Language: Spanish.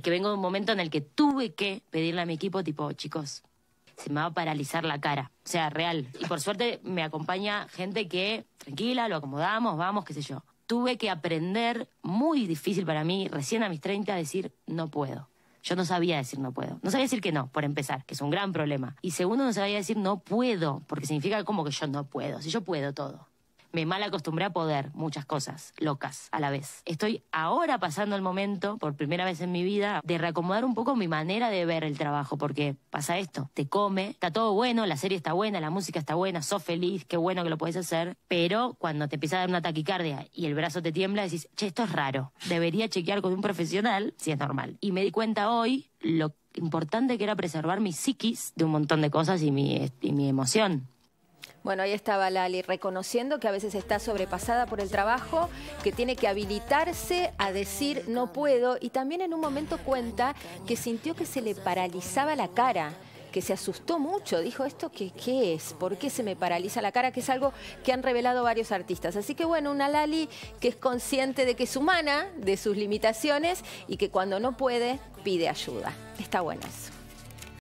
es que vengo de un momento en el que tuve que pedirle a mi equipo, tipo, chicos, se me va a paralizar la cara. O sea, real. Y por suerte me acompaña gente que, tranquila, lo acomodamos, vamos, qué sé yo. Tuve que aprender, muy difícil para mí, recién a mis 30, a decir, no puedo. Yo no sabía decir no puedo. No sabía decir que no, por empezar, que es un gran problema. Y segundo, no sabía decir no puedo, porque significa como que yo no puedo, si yo puedo todo. Me mal acostumbré a poder muchas cosas locas a la vez. Estoy ahora pasando el momento, por primera vez en mi vida, de reacomodar un poco mi manera de ver el trabajo, porque pasa esto, te come, está todo bueno, la serie está buena, la música está buena, sos feliz, qué bueno que lo puedes hacer, pero cuando te empieza a dar una taquicardia y el brazo te tiembla, decís, che, esto es raro, debería chequear con un profesional si es normal. Y me di cuenta hoy lo importante que era preservar mi psiquis de un montón de cosas y mi, y mi emoción. Bueno, ahí estaba Lali reconociendo que a veces está sobrepasada por el trabajo, que tiene que habilitarse a decir no puedo y también en un momento cuenta que sintió que se le paralizaba la cara que se asustó mucho, dijo esto que qué es, por qué se me paraliza la cara, que es algo que han revelado varios artistas. Así que bueno, una Lali que es consciente de que es humana, de sus limitaciones y que cuando no puede pide ayuda. Está bueno eso.